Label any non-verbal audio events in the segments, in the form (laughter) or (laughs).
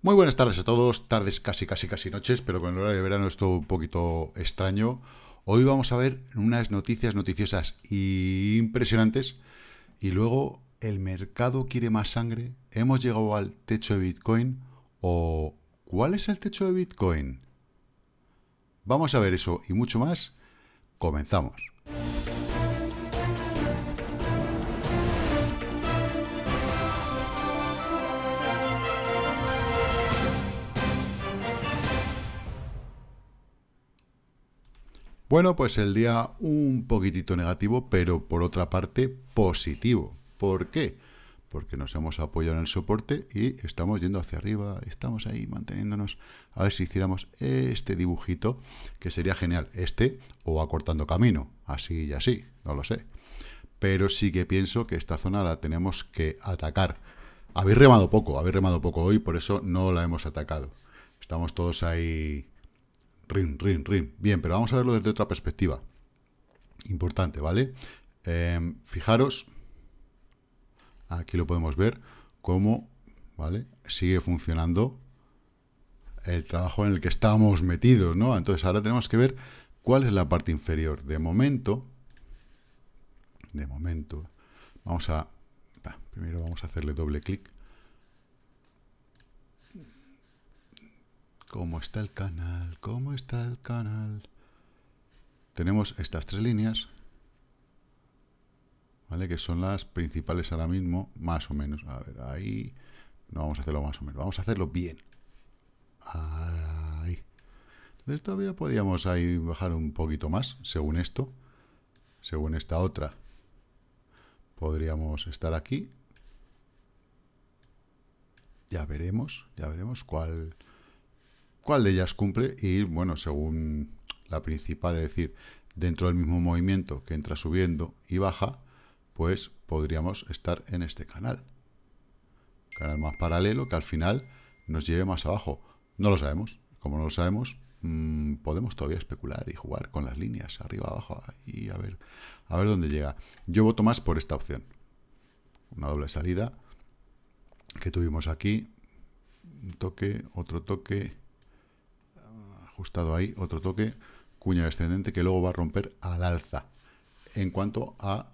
Muy buenas tardes a todos, tardes casi casi casi noches, pero con el horario de verano es un poquito extraño. Hoy vamos a ver unas noticias noticiosas impresionantes y luego el mercado quiere más sangre, hemos llegado al techo de Bitcoin o ¿cuál es el techo de Bitcoin? Vamos a ver eso y mucho más. Comenzamos. Bueno, pues el día un poquitito negativo, pero por otra parte positivo. ¿Por qué? Porque nos hemos apoyado en el soporte y estamos yendo hacia arriba, estamos ahí manteniéndonos. A ver si hiciéramos este dibujito, que sería genial. Este o acortando camino, así y así, no lo sé. Pero sí que pienso que esta zona la tenemos que atacar. Habéis remado poco, habéis remado poco hoy, por eso no la hemos atacado. Estamos todos ahí rin, rin, rin. Bien, pero vamos a verlo desde otra perspectiva. Importante, ¿vale? Em, fijaros, aquí lo podemos ver, cómo ¿vale? sigue funcionando el trabajo en el que estábamos metidos, ¿no? Entonces ahora tenemos que ver cuál es la parte inferior. De momento, de momento, vamos a, primero vamos a hacerle doble clic ¿Cómo está el canal? ¿Cómo está el canal? Tenemos estas tres líneas, ¿vale? Que son las principales ahora mismo, más o menos. A ver, ahí... No vamos a hacerlo más o menos, vamos a hacerlo bien. Ahí. Entonces todavía podríamos ahí bajar un poquito más, según esto. Según esta otra. Podríamos estar aquí. Ya veremos, ya veremos cuál cuál de ellas cumple y, bueno, según la principal, es decir, dentro del mismo movimiento que entra subiendo y baja, pues podríamos estar en este canal. Canal más paralelo que al final nos lleve más abajo. No lo sabemos. Como no lo sabemos, mm, podemos todavía especular y jugar con las líneas arriba, abajo y a ver, a ver dónde llega. Yo voto más por esta opción. Una doble salida que tuvimos aquí. Un toque, otro toque ajustado ahí otro toque, cuña descendente que luego va a romper al alza en cuanto a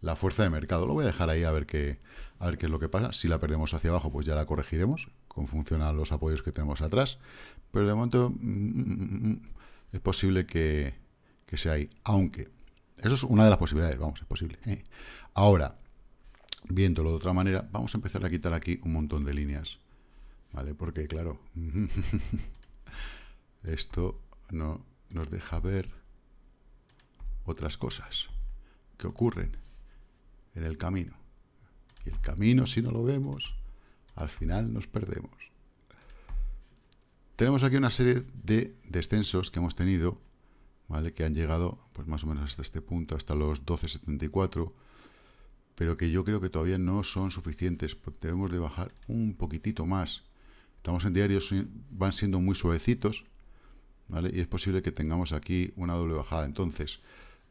la fuerza de mercado. Lo voy a dejar ahí a ver qué, a qué es lo que pasa. Si la perdemos hacia abajo, pues ya la corregiremos, con a los apoyos que tenemos atrás. Pero de momento mm, mm, mm, es posible que, que, sea ahí. Aunque, eso es una de las posibilidades, vamos, es posible. ¿eh? Ahora, viéndolo de otra manera, vamos a empezar a quitar aquí un montón de líneas. ¿Vale? Porque, claro... (laughs) Esto no nos deja ver otras cosas que ocurren en el camino. Y el camino, si no lo vemos, al final nos perdemos. Tenemos aquí una serie de descensos que hemos tenido, ¿vale? que han llegado pues más o menos hasta este punto, hasta los 12.74, pero que yo creo que todavía no son suficientes. Debemos de bajar un poquitito más. Estamos en diarios, van siendo muy suavecitos, y es posible que tengamos aquí una doble bajada. Entonces,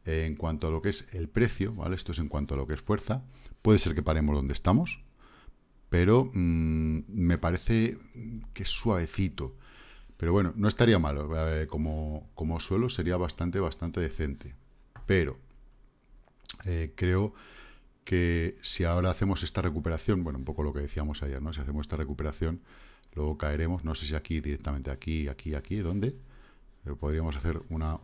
en cuanto a lo que es el precio, ¿vale? Esto es en cuanto a lo que es fuerza. Puede ser que paremos donde estamos, pero mm, me parece que es suavecito. Pero bueno, no estaría malo. Eh, como, suelo sería bastante, bastante decente. Pero eh, creo que si ahora hacemos esta recuperación, bueno, un poco lo que decíamos ayer, ¿no? Si hacemos esta recuperación, luego caeremos, no sé si aquí, directamente aquí, aquí, aquí, ¿dónde? Eh, podríamos hacer una,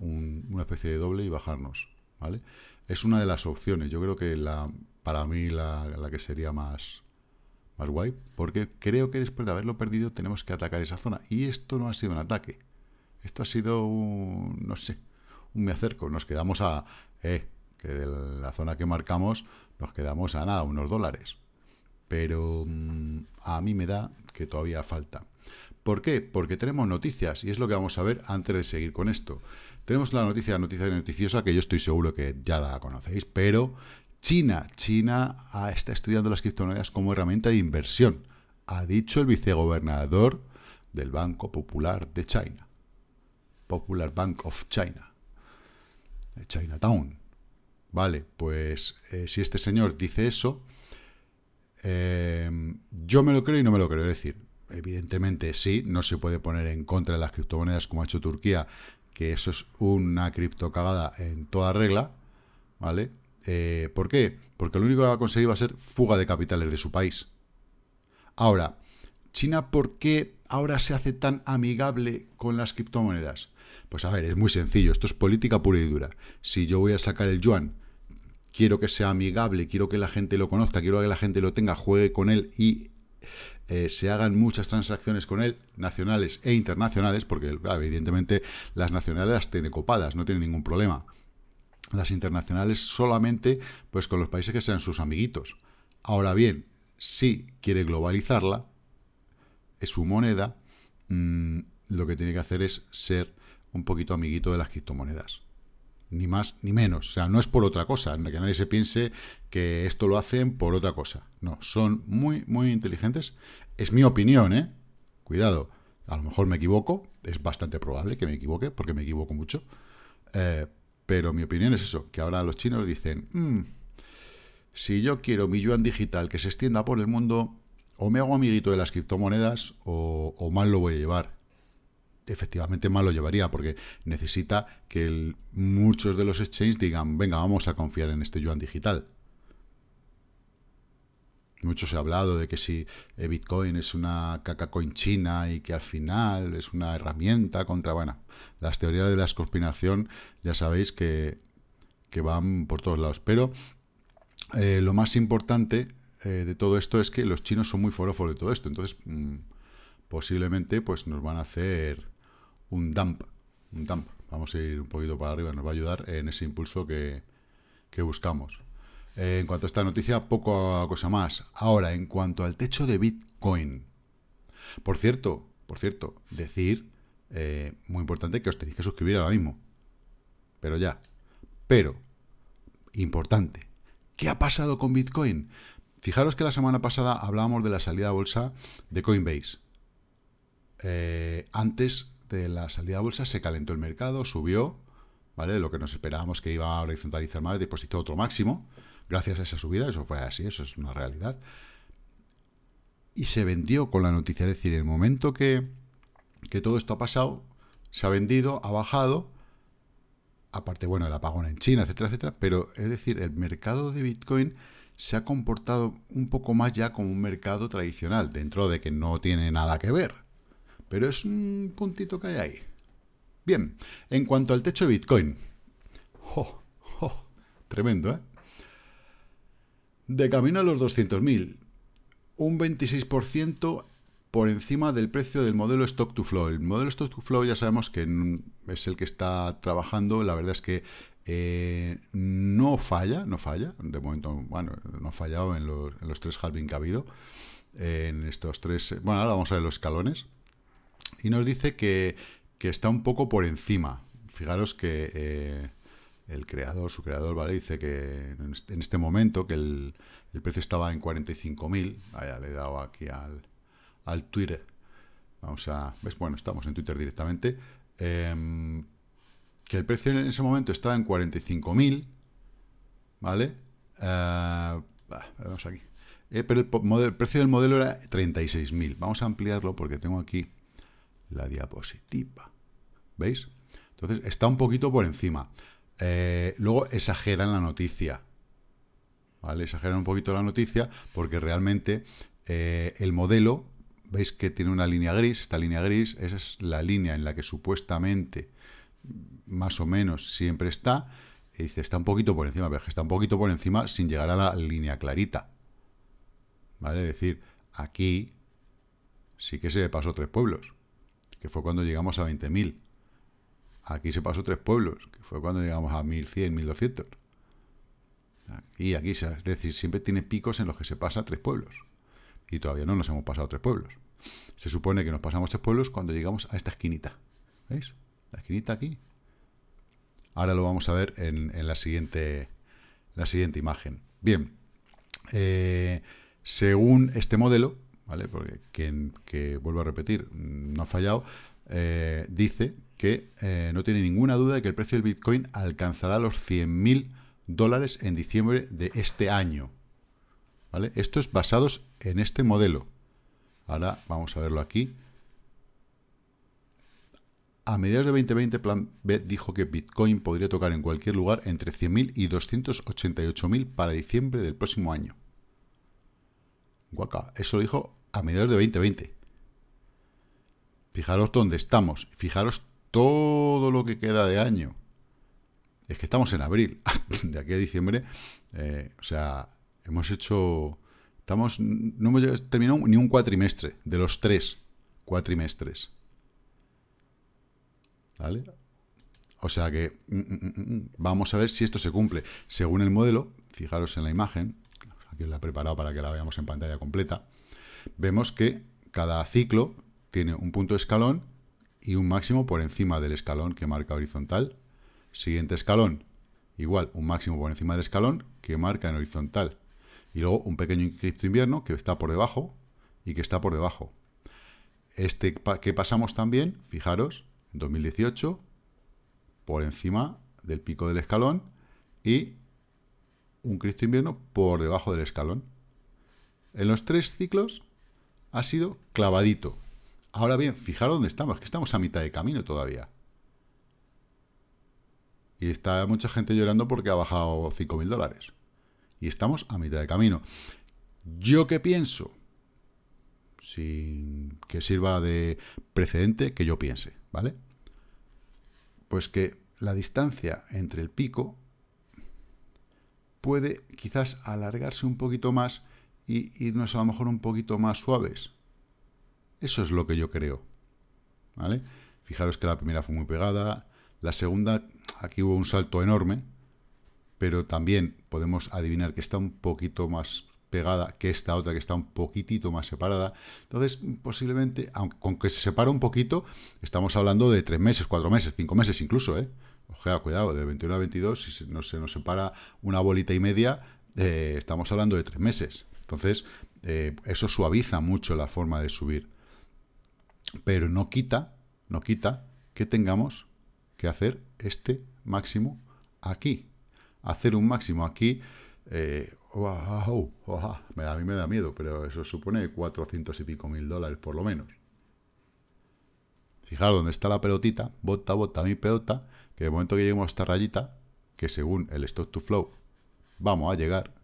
especie de doble y bajarnos, ¿vale? Es una de las opciones, yo creo que la, para mí la, que sería más, más guay, porque creo que después de haberlo perdido tenemos que atacar esa zona, y esto no ha sido un ataque, esto ha sido, un, no sé, un me acerco, nos quedamos a, eh, que de la zona que marcamos nos quedamos a nada, unos dólares, pero mm, a mí me da que todavía falta. ¿Por qué? Porque tenemos noticias y es lo que vamos a ver antes de seguir con esto. Tenemos la noticia, noticia noticiosa que yo estoy seguro que ya la conocéis, pero China, China está estudiando las criptomonedas como herramienta de inversión, ha dicho el vicegobernador del Banco Popular de China, Popular Bank of China, Chinatown. Vale, pues eh, si este señor dice eso, eh, yo me lo creo y no me lo creo. decir, Evidentemente sí, no se puede poner en contra de las criptomonedas como ha hecho Turquía, que eso es una criptocagada en toda regla, ¿vale? Eh, ¿Por qué? Porque lo único que va a conseguir va a ser fuga de capitales de su país. Ahora, China, ¿por qué ahora se hace tan amigable con las criptomonedas? Pues a ver, es muy sencillo, esto es política pura y dura. Si yo voy a sacar el yuan, quiero que sea amigable, quiero que la gente lo conozca, quiero que la gente lo tenga, juegue con él y eh, se hagan muchas transacciones con él, nacionales e internacionales, porque evidentemente las nacionales las tiene copadas, no tiene ningún problema. Las internacionales solamente pues con los países que sean sus amiguitos. Ahora bien, si quiere globalizarla, es su moneda, mm, lo que tiene que hacer es ser un poquito amiguito de las criptomonedas ni más ni menos. O sea, no es por otra cosa, que nadie se piense que esto lo hacen por otra cosa. No, son muy, muy inteligentes. Es mi opinión, ¿eh? Cuidado, a lo mejor me equivoco, es bastante probable que me equivoque, porque me equivoco mucho. Eh, pero mi opinión es eso, que ahora los chinos dicen, mm, si yo quiero mi yuan digital que se extienda por el mundo, o me hago amiguito de las criptomonedas, o mal lo voy a llevar efectivamente mal lo llevaría, porque necesita que muchos de los exchanges digan, venga, vamos a confiar en este yuan digital. Muchos se ha hablado de que si eh, Bitcoin es una caca coin china y que al final es una herramienta contra... Bueno, las teorías de la conspiración ya sabéis que, van por todos lados. Pero eh, lo más importante eh, de todo esto es que los chinos son muy forofos de todo esto. Entonces, mm, posiblemente pues nos van a hacer un dump, un dump. Vamos a ir un poquito para arriba, nos va a ayudar en ese impulso que, buscamos. Eh, en cuanto a esta noticia, poco cosa más. Ahora, en cuanto al techo de Bitcoin. Por cierto, por cierto, decir, eh, muy importante, que os tenéis que suscribir ahora mismo. Pero ya. Pero, importante, ¿qué ha pasado con Bitcoin? Fijaros que la semana pasada hablábamos de la salida a bolsa de Coinbase. Eh, antes de la salida de bolsa se calentó el mercado, subió, ¿vale? lo que nos esperábamos que iba a horizontalizar más, depositó otro máximo, gracias a esa subida, eso fue así, eso es una realidad. Y se vendió con la noticia, es decir, en el momento que, que todo esto ha pasado, se ha vendido, ha bajado, aparte, bueno, el apagón en China, etcétera, etcétera, pero es decir, el mercado de Bitcoin se ha comportado un poco más ya como un mercado tradicional, dentro de que no tiene nada que ver, pero es un puntito que hay ahí. Bien, en cuanto al techo de Bitcoin. tremendo, ¿eh? De camino a los 200.000. Un 26% por encima del precio del modelo Stock to Flow. El modelo Stock to Flow ya sabemos que es el que está trabajando. La verdad es que eh, no falla, no falla. De momento, bueno, no ha fallado en los, tres halving que ha habido. Eh, en estos tres... Bueno, ahora vamos a ver los escalones y nos dice que, está un poco por encima. Fijaros que eh, el creador, su creador, ¿vale? Dice que en este momento que el, precio estaba en 45.000. Vaya, le he dado aquí al, Twitter. Vamos a... ¿ves? Bueno, estamos en Twitter directamente. Em, que el precio en ese momento estaba en 45.000, ¿vale? Eh, vamos aquí. Eh, pero el, precio del modelo era 36.000. Vamos a ampliarlo porque tengo aquí la diapositiva. ¿Veis? Entonces está un poquito por encima. Eh, luego exageran la noticia. ¿Vale? Exageran un poquito la noticia porque realmente eh, el modelo, veis que tiene una línea gris, esta línea gris, es la línea en la que supuestamente más o menos siempre está. dice, está un poquito por encima, pero que está un poquito por encima sin llegar a la línea clarita. ¿Vale? Es decir, aquí sí que se pasó tres pueblos que fue cuando llegamos a 20.000. Aquí se pasó tres pueblos, que fue cuando llegamos a 1.100, 1.200. Y aquí, es decir, siempre tiene picos en los que se pasa tres pueblos. Y todavía no nos hemos pasado tres pueblos. Se supone que nos pasamos tres pueblos cuando llegamos a esta esquinita. ¿Veis? La esquinita aquí. Ahora lo vamos a ver en, la, siguiente, la siguiente imagen. Bien. Eh, según este modelo, ¿vale? Porque que vuelvo a repetir, no ha fallado, eh, dice que eh, no tiene ninguna duda de que el precio del Bitcoin alcanzará los 100.000 dólares en diciembre de este año. ¿Vale? Esto es basado en este modelo. Ahora vamos a verlo aquí. A mediados de 2020, Plan B dijo que Bitcoin podría tocar en cualquier lugar entre 100.000 y 288.000 para diciembre del próximo año. Guaca, eso lo dijo a mediados de 2020. Fijaros dónde estamos. Fijaros todo lo que queda de año. Es que estamos en abril, (laughs) de aquí a diciembre. Eh, o sea, hemos hecho... Estamos, no hemos terminado ni un cuatrimestre, de los tres cuatrimestres. ¿Vale? O sea que mm, mm, mm, vamos a ver si esto se cumple. Según el modelo, fijaros en la imagen, aquí la he preparado para que la veamos en pantalla completa vemos que cada ciclo tiene un punto de escalón y un máximo por encima del escalón que marca horizontal. Siguiente escalón, igual, un máximo por encima del escalón que marca en horizontal. Y luego un pequeño cripto invierno que está por debajo y que está por debajo. Este que pasamos también, fijaros, en 2018, por encima del pico del escalón y un cristo invierno por debajo del escalón. En los tres ciclos ha sido clavadito. Ahora bien, fijaros dónde estamos, que estamos a mitad de camino todavía. Y está mucha gente llorando porque ha bajado 5.000 dólares. Y estamos a mitad de camino. ¿Yo qué pienso? Sin que sirva de precedente que yo piense, ¿vale? Pues que la distancia entre el pico puede quizás alargarse un poquito más y irnos a lo mejor un poquito más suaves. Eso es lo que yo creo. ¿Vale? Fijaros que la primera fue muy pegada, la segunda aquí hubo un salto enorme, pero también podemos adivinar que está un poquito más pegada que esta otra que está un poquitito más separada. Entonces, posiblemente, aunque con que se separa un poquito, estamos hablando de tres meses, cuatro meses, cinco meses incluso, ¿eh? Ojea, cuidado, de 21 a 22, si se nos, se nos separa una bolita y media, eh, estamos hablando de tres meses. Entonces, eh, eso suaviza mucho la forma de subir. Pero no quita, no quita que tengamos que hacer este máximo aquí. Hacer un máximo aquí, eh, a mí me da miedo, pero eso supone 400 y pico mil dólares por lo menos. Fijaros dónde está la pelotita, bota, bota, mi pelota, que de momento que lleguemos a esta rayita, que según el stock to flow vamos a llegar,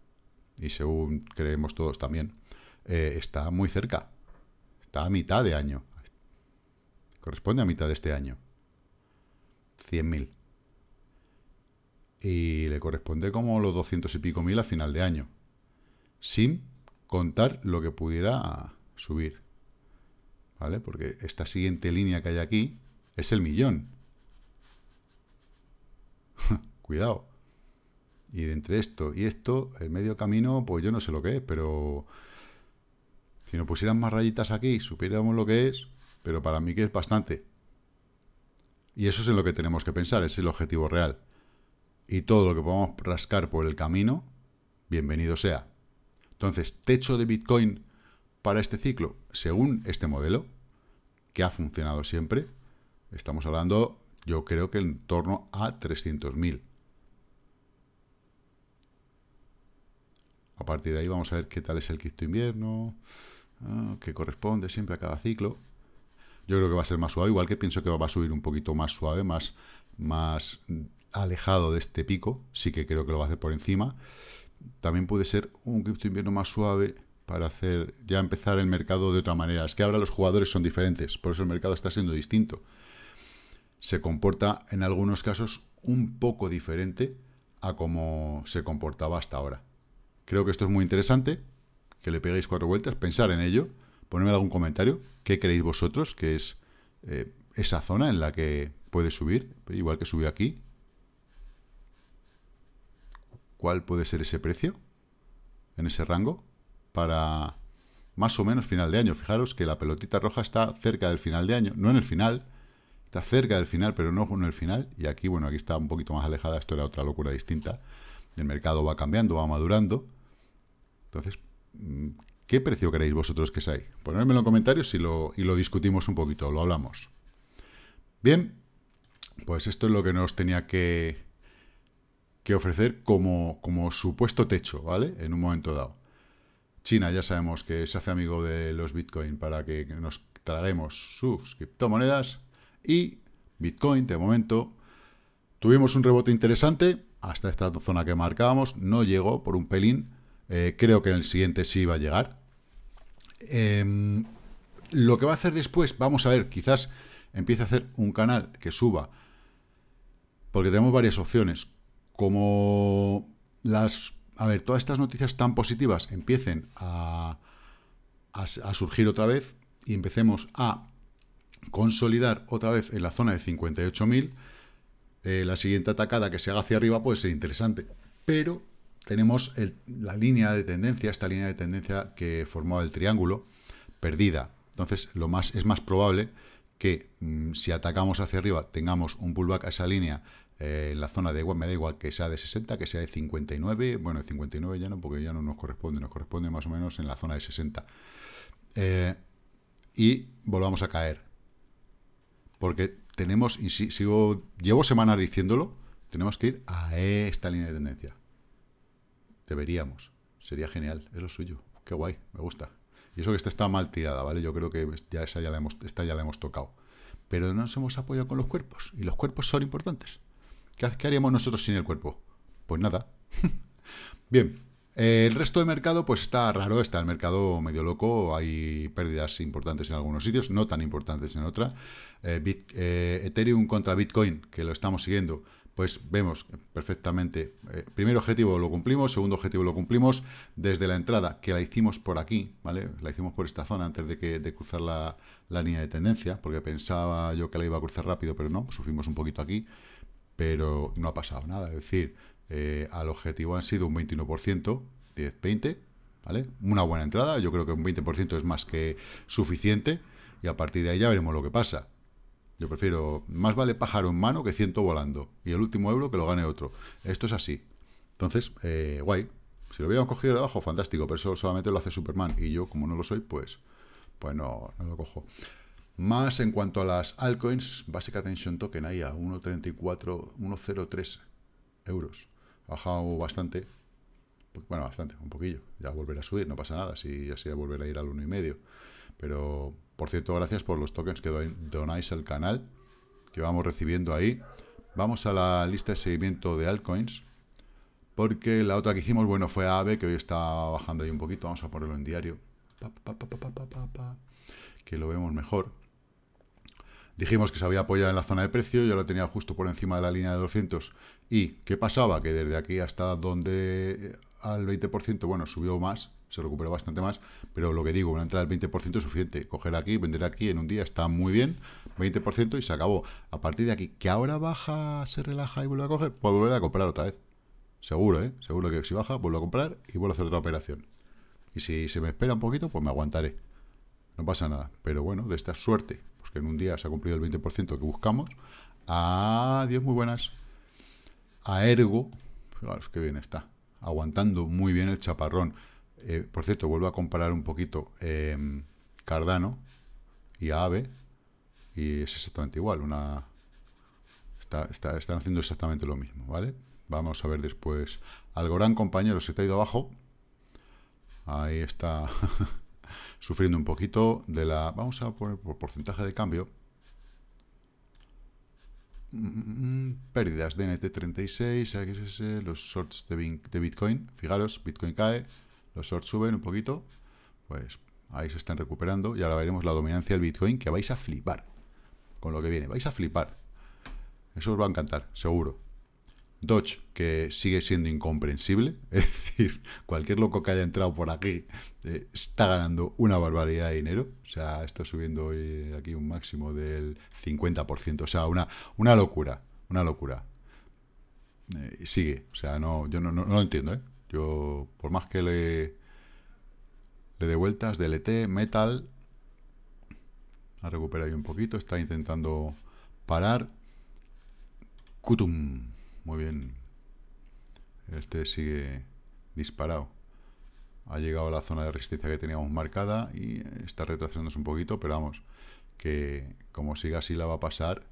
y según creemos todos también, eh, está muy cerca. Está a mitad de año. Corresponde a mitad de este año. 100.000. Y le corresponde como los 200 y pico mil a final de año. Sin contar lo que pudiera subir. ¿Vale? Porque esta siguiente línea que hay aquí es el millón. (laughs) Cuidado. Y entre esto y esto, el medio camino, pues yo no sé lo que es, pero si nos pusieran más rayitas aquí, supiéramos lo que es, pero para mí que es bastante. Y eso es en lo que tenemos que pensar, es el objetivo real. Y todo lo que podamos rascar por el camino, bienvenido sea. Entonces, techo de Bitcoin para este ciclo, según este modelo, que ha funcionado siempre, estamos hablando, yo creo que en torno a 300.000. A partir de ahí vamos a ver qué tal es el cripto invierno, ah, que corresponde siempre a cada ciclo. Yo creo que va a ser más suave, igual que pienso que va a subir un poquito más suave, más, más alejado de este pico. Sí que creo que lo va a hacer por encima. También puede ser un cripto invierno más suave para hacer ya empezar el mercado de otra manera. Es que ahora los jugadores son diferentes, por eso el mercado está siendo distinto. Se comporta en algunos casos un poco diferente a como se comportaba hasta ahora. Creo que esto es muy interesante, que le peguéis cuatro vueltas, pensar en ello, ponerme algún comentario, qué creéis vosotros que es eh, esa zona en la que puede subir, igual que subió aquí. ¿Cuál puede ser ese precio en ese rango para más o menos final de año? Fijaros que la pelotita roja está cerca del final de año, no en el final, está cerca del final, pero no en el final. Y aquí, bueno, aquí está un poquito más alejada, esto era otra locura distinta. El mercado va cambiando, va madurando. Entonces, mm, ¿qué precio queréis vosotros que sea? Ponedmelo en comentarios y lo, discutimos un poquito, lo hablamos. Bien, pues esto es lo que nos tenía que, ofrecer como supuesto techo, ¿vale? En un momento dado. China ya sabemos que se hace amigo de los Bitcoin para que nos traguemos sus criptomonedas y Bitcoin de momento tuvimos un rebote interesante hasta esta zona que marcábamos, no llegó por un pelín, eh, creo que en el siguiente sí va a llegar. Em, lo que va a hacer después, vamos a ver, quizás empiece a hacer un canal que suba, porque tenemos varias opciones, como las, a ver, todas estas noticias tan positivas empiecen a, a, surgir otra vez y empecemos a consolidar otra vez en la zona de 58.000, eh, la siguiente atacada que se haga hacia arriba puede ser interesante, pero tenemos la línea de tendencia, esta línea de tendencia que formaba el triángulo, perdida. Entonces, lo más, es más probable que mm, si atacamos hacia arriba tengamos un pullback a esa línea eh, en la zona de igual, me da igual que sea de 60, que sea de 59, bueno, de 59 ya no, porque ya no nos corresponde, nos corresponde más o menos en la zona de 60. Eh, y volvamos a caer. Porque tenemos, y si, llevo semanas diciéndolo, tenemos que ir a esta línea de tendencia. Deberíamos. Sería genial. Es lo suyo. Qué guay. Me gusta. Y eso que esta está mal tirada, ¿vale? Yo creo que ya esa ya la hemos, esta ya la hemos tocado. Pero no nos hemos apoyado con los cuerpos. Y los cuerpos son importantes. ¿Qué, haríamos nosotros sin el cuerpo? Pues nada. (laughs) Bien. el resto de mercado, pues está raro, está el mercado medio loco, hay pérdidas importantes en algunos sitios, no tan importantes en otra. Eh, eh, Ethereum contra Bitcoin, que lo estamos siguiendo, pues vemos perfectamente, eh, primer objetivo lo cumplimos, segundo objetivo lo cumplimos desde la entrada, que la hicimos por aquí, ¿vale? La hicimos por esta zona antes de, que, de cruzar la, línea de tendencia, porque pensaba yo que la iba a cruzar rápido, pero no, pues sufrimos un poquito aquí, pero no ha pasado nada, es decir, eh, al objetivo han sido un 21%, 10, 20, ¿vale? Una buena entrada, yo creo que un 20% es más que suficiente, y a partir de ahí ya veremos lo que pasa. Yo prefiero, más vale pájaro en mano que ciento volando. Y el último euro que lo gane otro. Esto es así. Entonces, eh, guay. Si lo hubiéramos cogido de abajo, fantástico. Pero eso solamente lo hace Superman. Y yo, como no lo soy, pues, pues no, lo cojo. Más en cuanto a las altcoins, Basic Attention Token ahí a 1.34, 1.03 euros. Ha bajado bastante. Bueno, bastante, un poquillo. Ya volverá a subir, no pasa nada. Si ya se volverá a ir al 1,5. Pero por cierto, gracias por los tokens que donáis al canal, que vamos recibiendo ahí. Vamos a la lista de seguimiento de altcoins, porque la otra que hicimos, bueno, fue AVE, que hoy está bajando ahí un poquito. Vamos a ponerlo en diario, que lo vemos mejor. Dijimos que se había apoyado en la zona de precio, ya lo tenía justo por encima de la línea de 200. ¿Y qué pasaba? Que desde aquí hasta donde al 20%, bueno, subió más, se recuperó bastante más, pero lo que digo, una entrada del 20% es suficiente. Coger aquí, vender aquí en un día está muy bien, 20% y se acabó. A partir de aquí, que ahora baja, se relaja y vuelve a coger, pues volver a comprar otra vez. Seguro, ¿eh? Seguro que si baja, vuelvo a comprar y vuelvo a hacer otra operación. Y si se me espera un poquito, pues me aguantaré. No pasa nada. Pero bueno, de esta suerte, pues que en un día se ha cumplido el 20% que buscamos. dios muy buenas. A Ergo, fijaros qué bien está aguantando muy bien el chaparrón. Eh, por cierto, vuelvo a comparar un poquito eh, Cardano y Aave, y es exactamente igual, están haciendo exactamente lo mismo, ¿vale? Vamos a ver después. Algorán, compañero, se ha ido abajo. Ahí está (laughs) sufriendo un poquito de la... Vamos a poner por porcentaje de cambio. Mm, pérdidas, DNT36, los shorts de, de Bitcoin, fijaros, Bitcoin cae, los shorts suben un poquito, pues ahí se están recuperando y ahora veremos la dominancia del Bitcoin que vais a flipar con lo que viene, vais a flipar. Eso os va a encantar, seguro. Dodge, que sigue siendo incomprensible, (laughs) es decir, cualquier loco que haya entrado por aquí eh, está ganando una barbaridad de dinero, o sea, está subiendo hoy eh, aquí un máximo del 50%, o sea, una, una locura, una locura. Eh, sigue, o sea, no, yo no, lo entiendo, Yo, por más que le, le dé vueltas, DLT, Metal, ha recuperado un poquito, está intentando parar. Kutum. Muy bien. Este sigue disparado. Ha llegado a la zona de resistencia que teníamos marcada y está retrasándose un poquito, pero vamos, que como siga así la va a pasar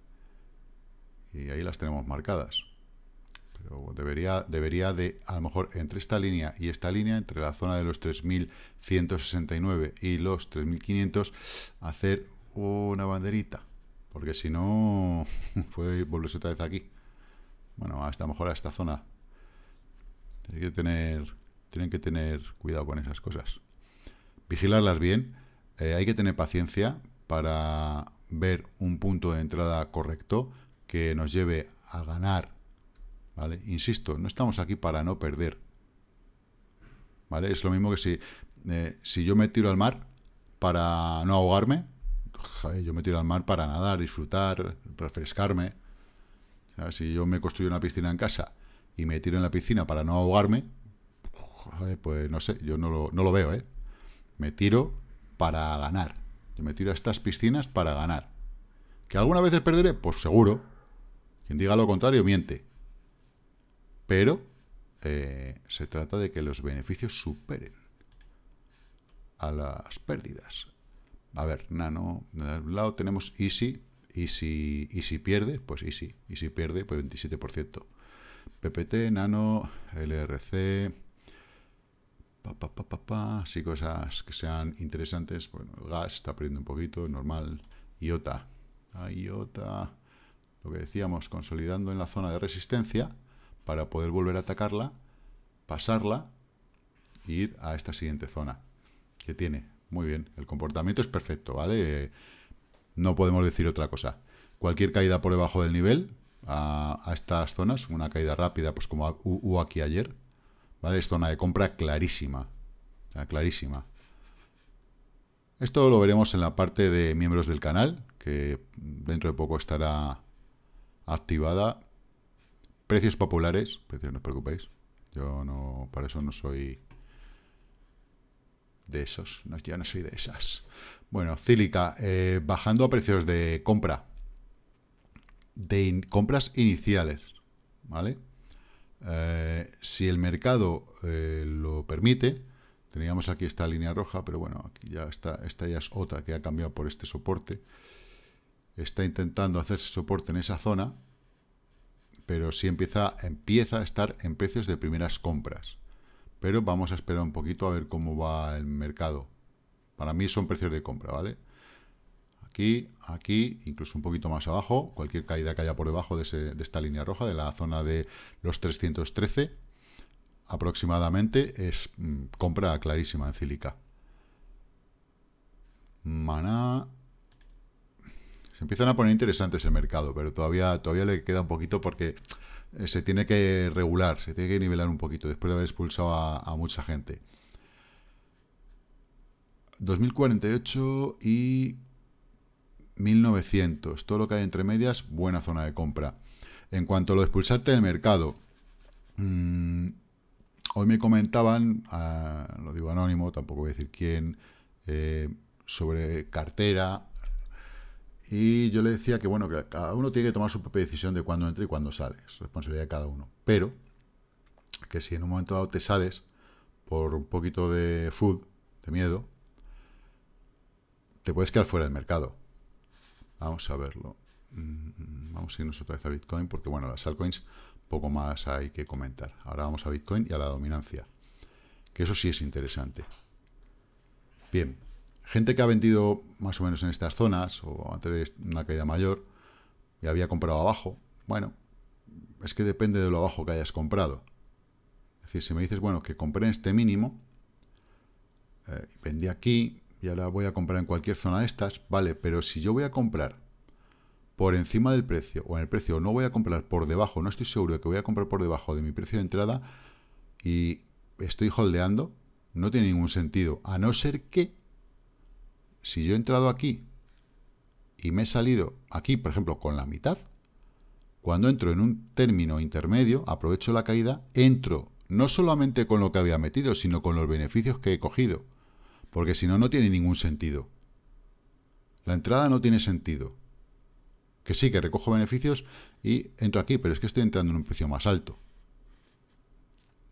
y ahí las tenemos marcadas. Pero debería, debería de, a lo mejor, entre esta línea y esta línea, entre la zona de los 3.169 y los 3.500, hacer una banderita. Porque si no, (laughs) puede volverse otra vez aquí. Bueno, hasta mejor a esta zona. que tener, tienen que tener cuidado con esas cosas. Vigilarlas bien. Eh, hay que tener paciencia para ver un punto de entrada correcto que nos lleve a ganar. ¿Vale? Insisto, no estamos aquí para no perder. ¿Vale? Es lo mismo que si, eh, si yo me tiro al mar para no ahogarme, yo me tiro al mar para nadar, disfrutar, refrescarme, si yo me construyo una piscina en casa y me tiro en la piscina para no ahogarme, pues no sé, yo no lo, veo, ¿eh? Me tiro para ganar. Yo me tiro a estas piscinas para ganar. ¿Que alguna vez perderé? Pues seguro. Quien diga lo contrario miente. Pero eh, se trata de que los beneficios superen a las pérdidas. A ver, nano, del lado tenemos Easy, y si, si pierde, pues y si, y si pierde, pues 27%. PPT, pues Nano, LRC, pa, pa, pa, cosas que sean interesantes. Pues bueno, gas está perdiendo un poquito, normal. IOTA, ah, IOTA, lo que decíamos, consolidando en la zona de resistencia para poder volver a atacarla, pasarla e ir a esta siguiente zona que tiene. Muy bien, el comportamiento es perfecto, ¿vale? no podemos decir otra cosa. Cualquier caída por debajo del nivel a, estas zonas, una caída rápida, pues como hubo aquí ayer, ¿vale? Es zona de compra clarísima, clarísima. Esto lo veremos en la parte de miembros del canal, que dentro de poco estará activada. Precios populares, precios no os preocupéis, yo no, para eso no soy de esos. No, ya no soy de esas. Bueno, Cílica, eh, bajando a precios de compra. De compras iniciales, ¿vale? Eh, si el mercado eh, lo permite, teníamos aquí esta línea roja, pero bueno, aquí ya está, esta ya es otra que ha cambiado por este soporte. Está intentando hacerse soporte en esa zona, pero si sí empieza, empieza a estar en precios de primeras compras pero vamos a esperar un poquito a ver cómo va el mercado. Para mí son precios de compra, ¿vale? Aquí, aquí, incluso un poquito más abajo, cualquier caída que haya por debajo de, esta línea roja, de la zona de los 313, aproximadamente es mm, compra clarísima en Cílica. Maná... Se empiezan a poner interesantes el mercado, pero todavía, todavía le queda un poquito porque eh, se tiene que regular, se tiene que nivelar un poquito después de haber expulsado a, mucha gente. 2048 y 1900. Todo lo que hay entre medias, buena zona de compra. En cuanto a lo de expulsarte del mercado, mm, hoy me comentaban, ah, lo digo anónimo, tampoco voy a decir quién, eh, sobre cartera y yo le decía que, bueno, que cada uno tiene que tomar su propia decisión de cuándo entra y cuándo sale. Es responsabilidad de cada uno. Pero que si en un momento dado te sales por un poquito de food, de miedo, te puedes quedar fuera del mercado. Vamos a verlo. Mm, vamos a irnos otra vez a Bitcoin, porque bueno, las altcoins poco más hay que comentar. Ahora vamos a Bitcoin y a la dominancia, que eso sí es interesante. Bien, Gente que ha vendido más o menos en estas zonas, o antes de una caída mayor, y había comprado abajo, bueno, es que depende de lo abajo que hayas comprado. Es decir, si me dices, bueno, que compré en este mínimo, eh, vendí aquí, y ahora voy a comprar en cualquier zona de estas, vale, pero si yo voy a comprar por encima del precio, o en el precio, no voy a comprar por debajo, no estoy seguro de que voy a comprar por debajo de mi precio de entrada, y estoy holdeando, no tiene ningún sentido, a no ser que si yo he entrado aquí y me he salido aquí, por ejemplo, con la mitad, cuando entro en un término intermedio, aprovecho la caída, entro no solamente con lo que había metido, sino con los beneficios que he cogido, porque si no, no tiene ningún sentido. La entrada no tiene sentido. Que sí, que recojo beneficios y entro aquí, pero es que estoy entrando en un precio más alto.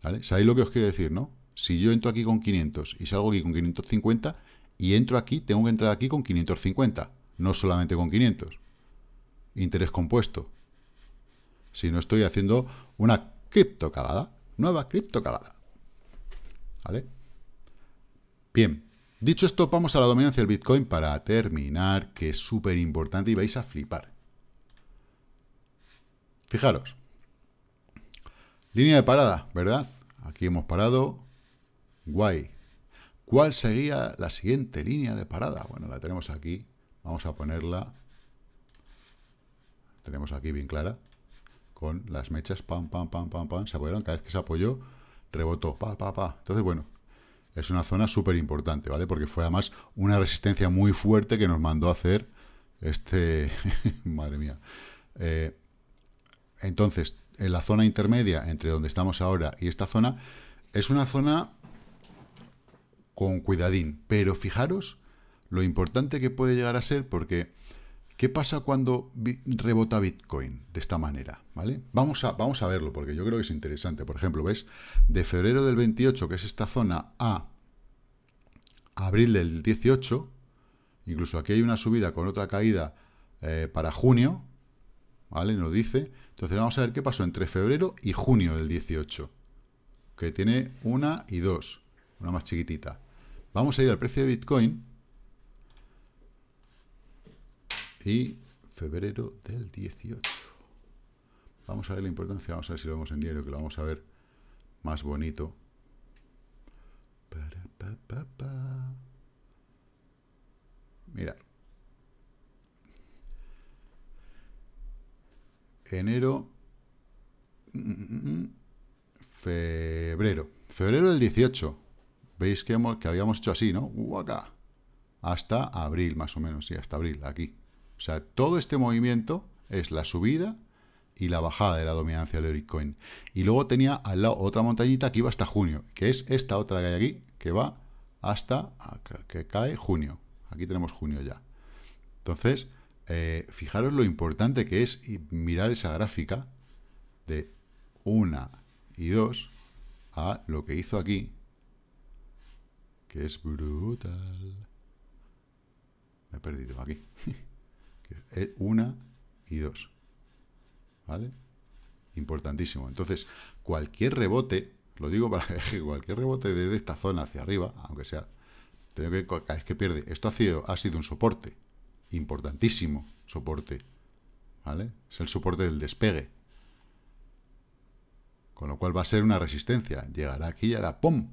¿Vale? ¿Sabéis lo que os quiero decir, no? Si yo entro aquí con 500 y salgo aquí con 550, y entro aquí, tengo que entrar aquí con 550, no solamente con 500. Interés compuesto. Si no estoy haciendo una criptocalada, nueva criptocalada. ¿Vale? Bien, dicho esto, vamos a la dominancia del Bitcoin para terminar, que es súper importante y vais a flipar. Fijaros. Línea de parada, ¿verdad? Aquí hemos parado. Guay. ¿Cuál sería la siguiente línea de parada? Bueno, la tenemos aquí. Vamos a ponerla. Tenemos aquí bien clara. Con las mechas, pam, pam, pam, pam, pam. Se apoyaron. Cada vez que se apoyó, rebotó. Pa, pa, pa. Entonces, bueno, es una zona súper importante, ¿vale? Porque fue además una resistencia muy fuerte que nos mandó a hacer este... (laughs) madre mía. Eh, entonces, en la zona intermedia entre donde estamos ahora y esta zona, es una zona con cuidadín. Pero fijaros lo importante que puede llegar a ser porque ¿qué pasa cuando rebota Bitcoin de esta manera? ¿Vale? Vamos a, vamos a verlo porque yo creo que es interesante. Por ejemplo, ¿ves? De febrero del 28, que es esta zona, a abril del 18, incluso aquí hay una subida con otra caída eh, para junio, ¿vale? Nos dice. Entonces vamos a ver qué pasó entre febrero y junio del 18, que tiene una y dos, una más chiquitita. Vamos a ir al precio de Bitcoin. Y febrero del 18. Vamos a ver la importancia. Vamos a ver si lo vemos en diario, que lo vamos a ver más bonito. Mira, Enero. Mm, mm, mm, febrero. Febrero del 18. Veis que, habíamos hecho así, ¿no? Uh, hasta abril, más o menos, sí, hasta abril, aquí. O sea, todo este movimiento es la subida y la bajada de la dominancia del Bitcoin. Y luego tenía al lado otra montañita que iba hasta junio, que es esta otra que hay aquí, que va hasta que cae junio. Aquí tenemos junio ya. Entonces, eh, fijaros lo importante que es mirar esa gráfica de una y dos a lo que hizo aquí, que es brutal. Me he perdido aquí. (laughs) Una y dos. ¿Vale? Importantísimo. Entonces, cualquier rebote, lo digo para (laughs) que cualquier rebote desde esta zona hacia arriba, aunque sea, Es que cada que pierde, esto ha sido, ha sido un soporte. Importantísimo soporte. ¿Vale? Es el soporte del despegue. Con lo cual va a ser una resistencia. Llegará aquí y la ¡pum!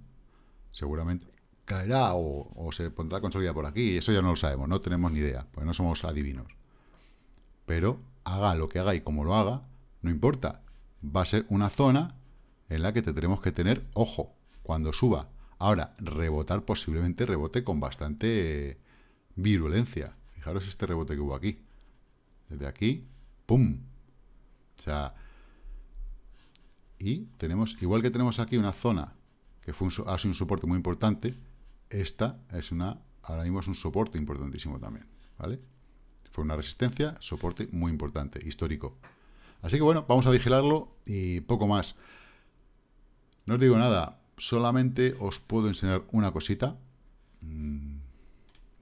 Seguramente caerá o, se pondrá consolidada por aquí, ...y eso ya no lo sabemos, no tenemos ni idea, pues no somos adivinos. Pero haga lo que haga y como lo haga, no importa, va a ser una zona en la que te tenemos que tener ojo cuando suba. Ahora, rebotar posiblemente rebote con bastante virulencia. Fijaros este rebote que hubo aquí. Desde aquí, ¡pum! O sea, y tenemos, igual que tenemos aquí una zona que fue ha sido un soporte muy importante, esta es una, ahora mismo es un soporte importantísimo también, ¿vale? Fue una resistencia, soporte muy importante, histórico. Así que bueno, vamos a vigilarlo y poco más. No os digo nada, solamente os puedo enseñar una cosita. Mm,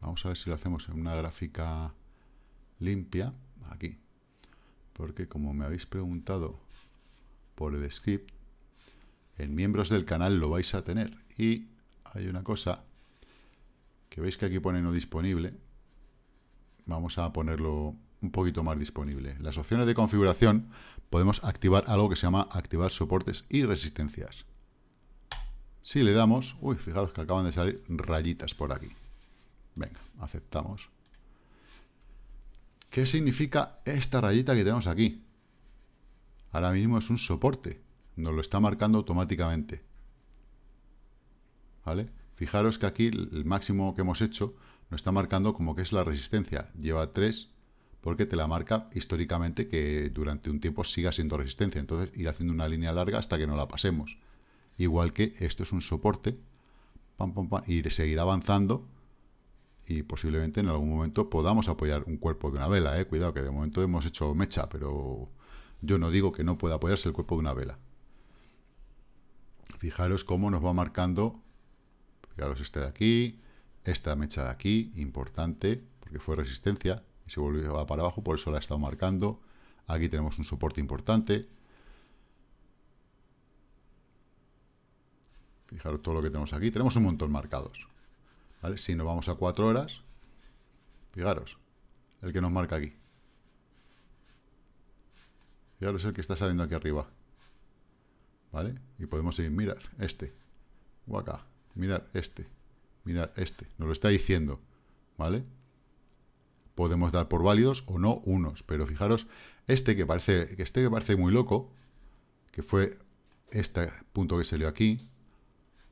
vamos a ver si lo hacemos en una gráfica limpia, aquí. Porque como me habéis preguntado por el script, en miembros del canal lo vais a tener. Y hay una cosa que veis que aquí pone no disponible, vamos a ponerlo un poquito más disponible. las opciones de configuración podemos activar algo que se llama activar soportes y resistencias. Si le damos, uy, fijaros que acaban de salir rayitas por aquí. Venga, aceptamos. ¿Qué significa esta rayita que tenemos aquí? Ahora mismo es un soporte. Nos lo está marcando automáticamente. ¿Vale? Fijaros que aquí el máximo que hemos hecho nos está marcando como que es la resistencia. Lleva 3 porque te la marca históricamente que durante un tiempo siga siendo resistencia. Entonces ir haciendo una línea larga hasta que no la pasemos. Igual que esto es un soporte. Pam, y seguir avanzando y posiblemente en algún momento podamos apoyar un cuerpo de una vela. ¿eh? Cuidado que de momento hemos hecho mecha, pero yo no digo que no pueda apoyarse el cuerpo de una vela. Fijaros cómo nos va marcando Fijaros, este de aquí, esta mecha de aquí, importante, porque fue resistencia y se volvió para abajo, por eso la he estado marcando. Aquí tenemos un soporte importante. Fijaros todo lo que tenemos aquí. Tenemos un montón marcados. Si nos vamos a 4 horas, fijaros, el que nos marca aquí. Fijaros el que está saliendo aquí arriba. ¿Vale? Y podemos seguir, mirar, este. o acá mirad este, mirad este, nos lo está diciendo, ¿vale? Podemos dar por válidos o no unos, pero fijaros, este que parece, este que parece muy loco, que fue este punto que salió aquí,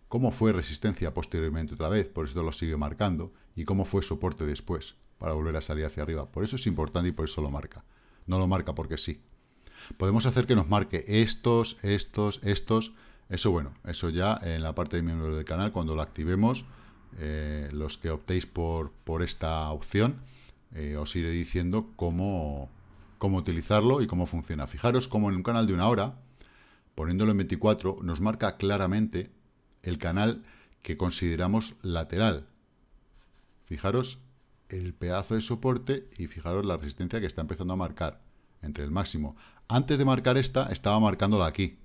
cómo fue resistencia posteriormente otra vez, por eso lo sigue marcando, y cómo fue soporte después, para volver a salir hacia arriba. Por eso es importante y por eso lo marca. No lo marca porque sí. Podemos hacer que nos marque estos, estos, estos, eso bueno, eso ya en la parte de miembros del canal, cuando lo activemos, eh, los que optéis por, por esta opción, eh, os iré diciendo cómo, cómo utilizarlo y cómo funciona. Fijaros cómo en un canal de una hora, poniéndolo en 24, nos marca claramente el canal que consideramos lateral. Fijaros el pedazo de soporte y fijaros la resistencia que está empezando a marcar entre el máximo. Antes de marcar esta, estaba marcándola aquí,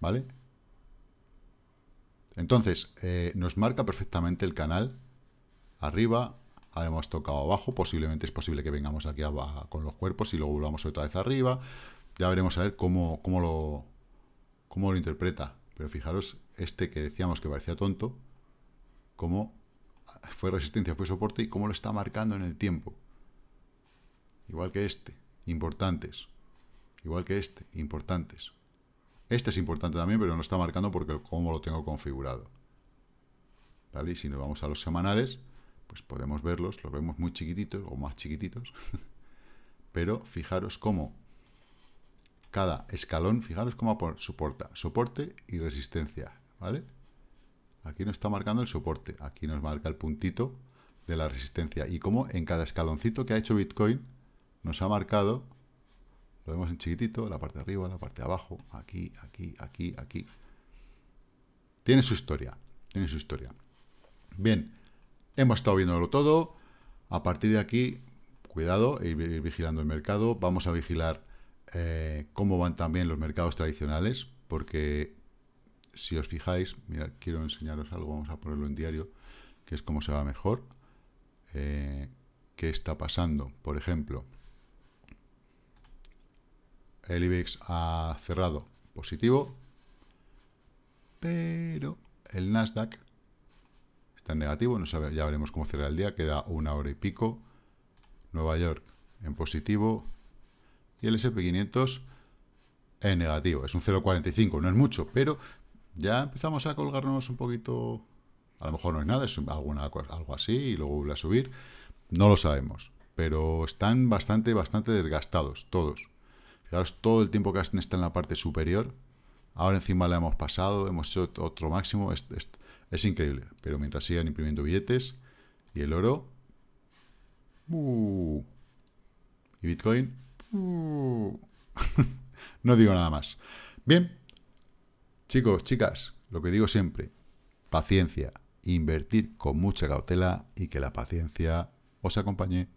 ¿vale? Entonces, eh, nos marca perfectamente el canal arriba, hemos tocado abajo, posiblemente es posible que vengamos aquí abajo con los cuerpos y luego volvamos otra vez arriba. Ya veremos a ver cómo, lo, cómo lo interpreta. Pero fijaros, este que decíamos que parecía tonto, cómo fue resistencia, fue soporte y cómo lo está marcando en el tiempo. Igual que este, importantes. Igual que este, importantes. Este es importante también, pero no está marcando porque cómo lo tengo configurado. ¿Vale? Y si nos vamos a los semanales, pues podemos verlos, los vemos muy chiquititos o más chiquititos. (laughs) pero fijaros cómo cada escalón, fijaros cómo soporta soporte y resistencia. ¿Vale? Aquí no está marcando el soporte, aquí nos marca el puntito de la resistencia y cómo en cada escaloncito que ha hecho Bitcoin nos ha marcado lo vemos en chiquitito, la parte de arriba, la parte de abajo, aquí, aquí, aquí, aquí. Tiene su historia, tiene su historia. Bien, hemos estado viéndolo todo. A partir de aquí, cuidado, ir, vigilando el mercado. Vamos a vigilar eh, cómo van también los mercados tradicionales, porque si os fijáis, mira quiero enseñaros algo, vamos a ponerlo en diario, que es cómo se va mejor. Eh, ¿Qué está pasando? Por ejemplo, el IBEX ha cerrado positivo, pero el Nasdaq está en negativo, no ya veremos cómo cierra el día, queda una hora y pico, Nueva York en positivo y el SP500 en negativo, es un 0,45, no es mucho, pero ya empezamos a colgarnos un poquito, a lo mejor no es nada, es alguna, algo así y luego vuelve a subir, no lo sabemos, pero están bastante, bastante desgastados todos. Fijaros, todo el tiempo que hacen está en la parte superior. Ahora encima la hemos pasado, hemos hecho otro máximo. Es, increíble. Pero mientras sigan imprimiendo billetes y el oro... ¡uh! y Bitcoin... ¡uh! (laughs) no digo nada más. Bien. Chicos, chicas, lo que digo siempre. Paciencia. Invertir con mucha cautela y que la paciencia os acompañe.